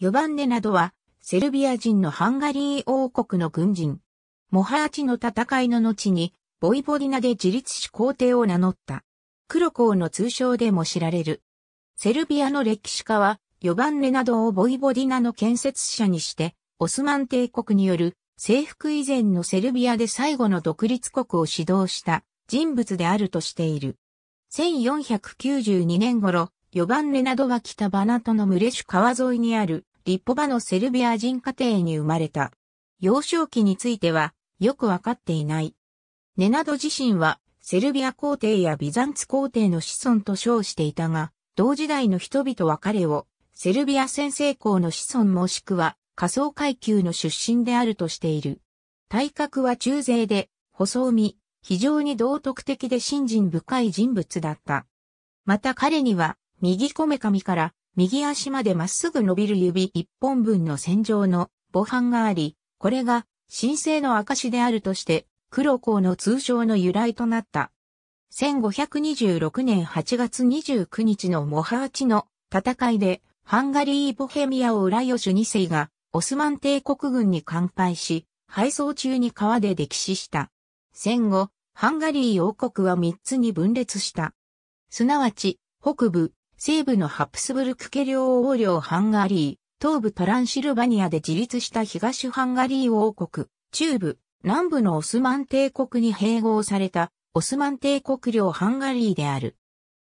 ヨバンネなどは、セルビア人のハンガリー王国の軍人。モハーチの戦いの後に、ボイボディナで自立し皇帝を名乗った。クロコーの通称でも知られる。セルビアの歴史家は、ヨバンネなどをボイボディナの建設者にして、オスマン帝国による征服以前のセルビアで最後の独立国を指導した人物であるとしている。1492年頃、バンネなどは北バナトのムレシュ川沿いにあるリッポバのセルビア人家庭に生まれた。幼少期についてはよくわかっていない。ネナド自身はセルビア皇帝やビザンツ皇帝の子孫と称していたが、同時代の人々は彼をセルビア先制校の子孫もしくは仮想階級の出身であるとしている。体格は中勢で、細身、非常に道徳的で信心深い人物だった。また彼には、右こめかみから右足までまっすぐ伸びる指一本分の線上の母版があり、これが神聖の証であるとして、黒子の通称の由来となった。1526年8月29日のモハーチの戦いで、ハンガリー・ボヘミアを裏吉2世が、オスマン帝国軍に乾杯し、敗走中に川で溺死した。戦後、ハンガリー王国は3つに分裂した。すなわち、北部、西部のハプスブルク家領王領ハンガリー、東部トランシルバニアで自立した東ハンガリー王国、中部、南部のオスマン帝国に併合された、オスマン帝国領ハンガリーである。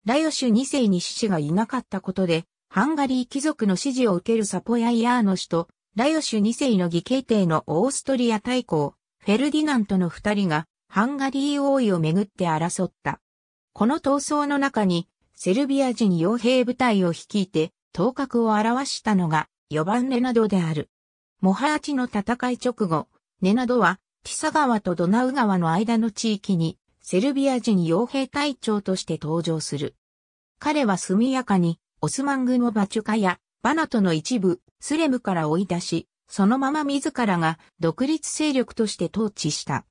ラヨシュ2世に死者がいなかったことで、ハンガリー貴族の支持を受けるサポヤイヤーノ氏と、ラヨシュ2世の義兄弟のオーストリア大公、フェルディナントの二人が、ハンガリー王位をめぐって争った。この闘争の中に、セルビア人傭兵部隊を率いて頭角を表したのが4番ネナドである。モハーチの戦い直後、ネナドはティサ川とドナウ川の間の地域にセルビア人傭兵隊長として登場する。彼は速やかにオスマン軍をバチュカやバナトの一部、スレムから追い出し、そのまま自らが独立勢力として統治した。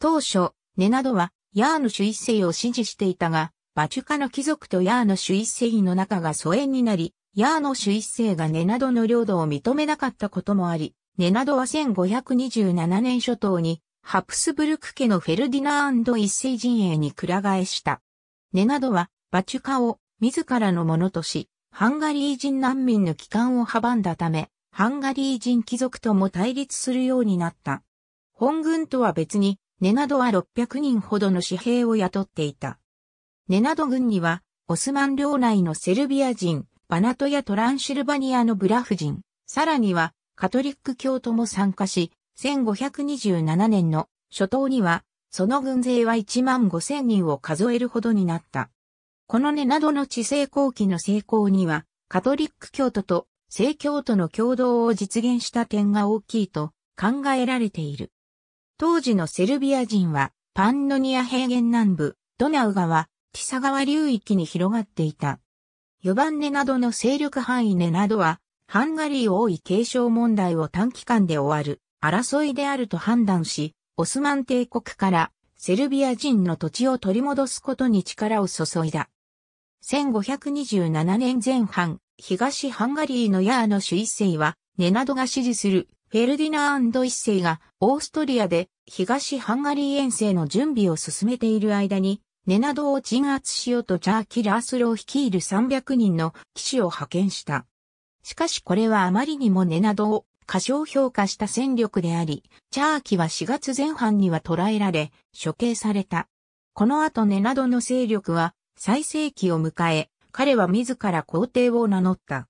当初、ネナドはヤーヌ主一世を支持していたが、バチュカの貴族とヤーの主一世の仲が疎遠になり、ヤーの主一世がネナドの領土を認めなかったこともあり、ネナドは1527年初頭に、ハプスブルク家のフェルディナーン一世陣営にく替えした。ネナドは、バチュカを自らのものとし、ハンガリー人難民の帰還を阻んだため、ハンガリー人貴族とも対立するようになった。本軍とは別に、ネナドは600人ほどの士兵を雇っていた。ネナド軍には、オスマン領内のセルビア人、バナトやトランシルバニアのブラフ人、さらには、カトリック教徒も参加し、1527年の初頭には、その軍勢は1万5千人を数えるほどになった。このネナドの地政後期の成功には、カトリック教徒と聖教徒の共同を実現した点が大きいと考えられている。当時のセルビア人は、パンノニア平原南部、ドナウ川、木佐川流域に広がっていた。4番根などの勢力範囲根などは、ハンガリー王位継承問題を短期間で終わる争いであると判断し、オスマン帝国からセルビア人の土地を取り戻すことに力を注いだ。1527年前半、東ハンガリーのヤーノシュ一世は、ネナドが支持するフェルディナーンド一世がオーストリアで東ハンガリー遠征の準備を進めている間にネナドを鎮圧しようとチャーキ・ラースロを率いる300人の騎士を派遣した。しかしこれはあまりにもネナドを過小評価した戦力であり、チャーキは4月前半には捕らえられ、処刑された。この後ネナドの勢力は最盛期を迎え、彼は自ら皇帝を名乗った。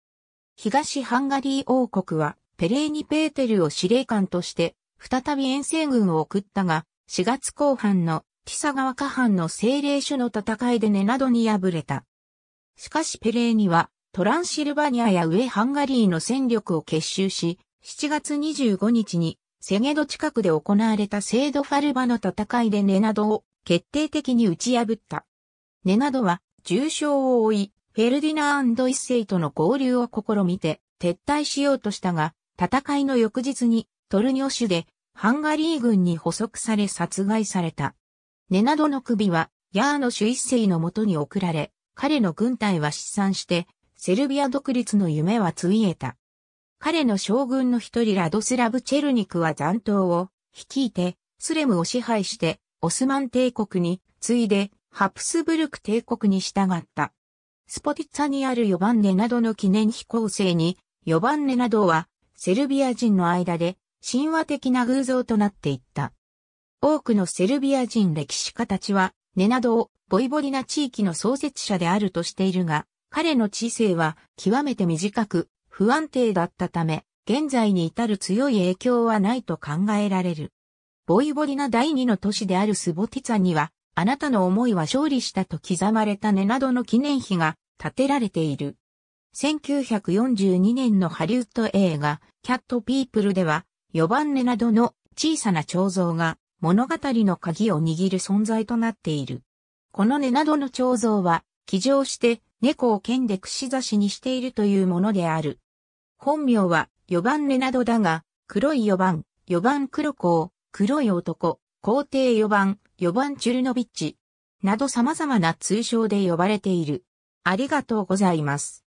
東ハンガリー王国はペレーニ・ペーテルを司令官として再び遠征軍を送ったが、4月後半のティサ川下藩の精霊種の戦いでネナドに敗れた。しかしペレーニは、トランシルバニアや上ハンガリーの戦力を結集し、7月25日に、セゲド近くで行われたセードファルバの戦いでネナドを決定的に打ち破った。ネナドは、重傷を負い、フェルディナン一世との合流を試みて、撤退しようとしたが、戦いの翌日に、トルニョ州で、ハンガリー軍に捕捉され殺害された。ネナドの首は、ヤーノシュ一世のもとに送られ、彼の軍隊は失散して、セルビア独立の夢はついえた。彼の将軍の一人ラドスラブ・チェルニクは残党を率いて、スレムを支配して、オスマン帝国に、次いで、ハプスブルク帝国に従った。スポティツァにあるヨバンネなどの記念飛行生に、ヨバンネなどは、セルビア人の間で、神話的な偶像となっていった。多くのセルビア人歴史家たちは、ネナドをボイボリナ地域の創設者であるとしているが、彼の知性は極めて短く不安定だったため、現在に至る強い影響はないと考えられる。ボイボリナ第二の都市であるスボティツァには、あなたの思いは勝利したと刻まれたネナドの記念碑が建てられている。1942年のハリウッド映画、キャットピープルでは、4番ネナドの小さな彫像が物語の鍵を握る存在となっている。この根などの彫像は、騎乗して猫を剣で串刺しにしているというものである。本名は、四番根などだが、黒い四番、四番黒子、黒い男、皇帝四番、四番チュルノビッチ、など様々な通称で呼ばれている。ありがとうございます。